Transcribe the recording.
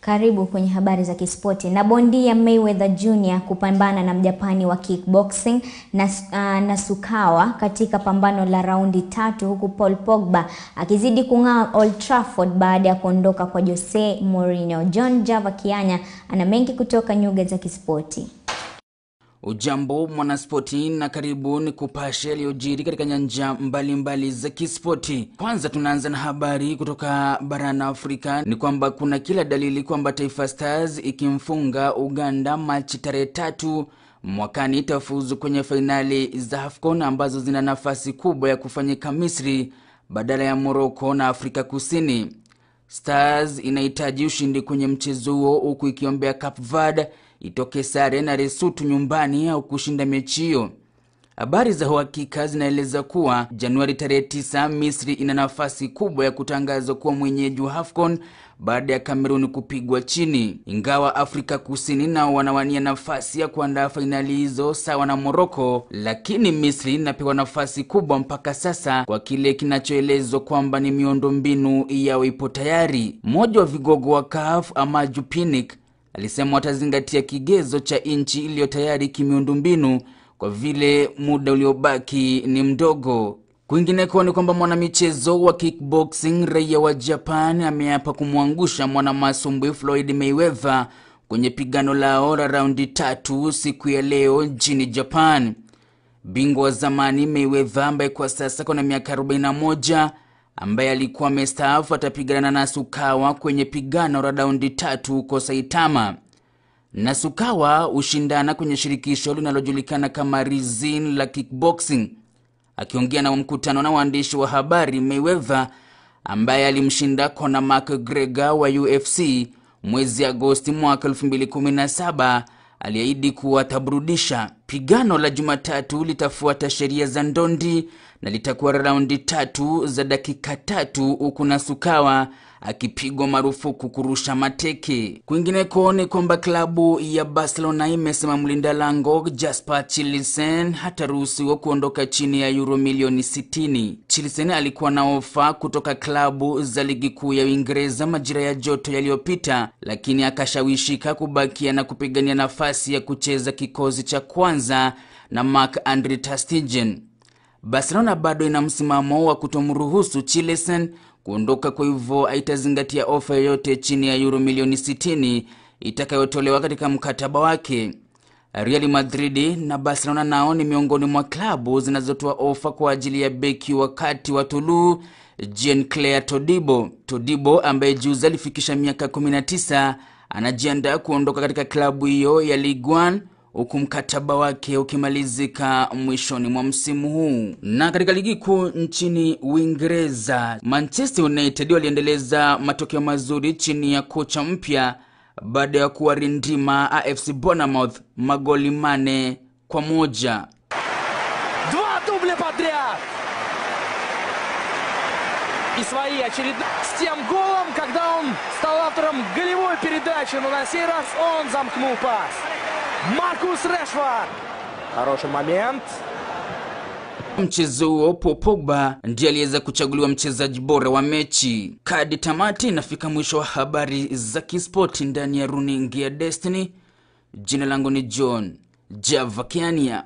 Karibu kwenye habari za kispoti. Na bondia Mayweather Jr kupambana na mjapani wa kickboxing na uh, Sukawa katika pambano la raundi tatu huku Paul Pogba akizidi kung'aa Old Trafford baada ya kuondoka kwa Jose Mourinho. John Java Kianya ana mengi kutoka nyuga za kispoti. Ujambo mwanaspoti, na karibu ni kupashe yaliyojiri katika nyanja mbalimbali za kispoti. Kwanza tunaanza na habari kutoka barani Afrika. Ni kwamba kuna kila dalili kwamba Taifa Stars ikimfunga Uganda Machi tarehe tatu mwakani itafuzu kwenye fainali za AFCON ambazo zina nafasi kubwa ya kufanyika Misri badala ya Moroko na Afrika Kusini. Stars inahitaji ushindi kwenye mchezo huo huku ikiombea Cape Verde itoke sare na Lesotho nyumbani au kushinda mechi hiyo. Habari za uhakika zinaeleza kuwa Januari tarehe 9 Misri ina nafasi kubwa ya kutangazwa kuwa mwenyeji wa AFCON baada ya Kameruni kupigwa chini, ingawa Afrika Kusini nao wanawania nafasi ya kuandaa fainali hizo sawa na Moroko, lakini Misri inapewa nafasi kubwa mpaka sasa kwa kile kinachoelezwa kwamba ni miundombinu yao ipo tayari. Mmoja wa vigogo wa CAF Amaju Pinnick alisema watazingatia kigezo cha nchi iliyo tayari kimiundombinu kwa vile muda uliobaki ni mdogo. Kwingineko ni kwamba mwanamichezo wa kickboxing raia wa Japan ameapa kumwangusha mwanamasumbwi Floyd Mayweather kwenye pigano lao la raundi tatu siku ya leo nchini Japan. Bingwa wa zamani Mayweather ambaye kwa sasa kona miaka 41 ambaye alikuwa amestaafu atapigana na Nasukawa kwenye pigano la raundi tatu huko Saitama na Sukawa hushindana kwenye shirikisho linalojulikana kama Rizin la kickboxing. Akiongea na mkutano na waandishi wa habari, Mayweather ambaye alimshinda Conor McGregor wa UFC mwezi Agosti mwaka 2017 aliahidi kuwa ataburudisha. Pigano la Jumatatu litafuata sheria za ndondi na litakuwa raundi tatu za dakika tatu, huku na sukawa akipigwa marufuku kurusha mateke. Kwingineko ni kwamba klabu ya Barcelona imesema mlinda lango Jasper Chilisen hataruhusiwa kuondoka chini ya euro milioni 60. Chilisen alikuwa na ofa kutoka klabu za ligi kuu ya Uingereza majira ya joto yaliyopita, lakini akashawishika kubakia na kupigania nafasi ya kucheza kikosi cha kwanza na Marc Andre Ter Stegen. Barcelona bado ina msimamo wa kutomruhusu Chilesen kuondoka, kwa hivyo haitazingatia ofa yoyote chini ya euro milioni 60 itakayotolewa katika mkataba wake. Real madrid na Barcelona nao ni miongoni mwa klabu zinazotoa ofa kwa ajili ya beki wa kati wa tulu Jean Claire Todibo. Todibo ambaye juzi alifikisha miaka 19 anajiandaa kuondoka katika klabu hiyo ya Ligue 1 huku mkataba wake ukimalizika mwishoni mwa msimu huu. Na katika ligi kuu nchini Uingereza, Manchester United waliendeleza matokeo mazuri chini ya kocha mpya baada ya kuwarindima AFC Bournemouth magoli mane kwa moja. Dwa голом, когда он стал автором голевой передачи, но на сей раз он замкнул пас. Маркус Решфорд. Хороший момент. Mchezo huo Paul Pogba ndiye aliweza kuchaguliwa mchezaji bora wa mechi. Kadi tamati inafika mwisho wa habari za kispoti ndani ya runinga ya Destiny. Jina langu ni John Javakiania.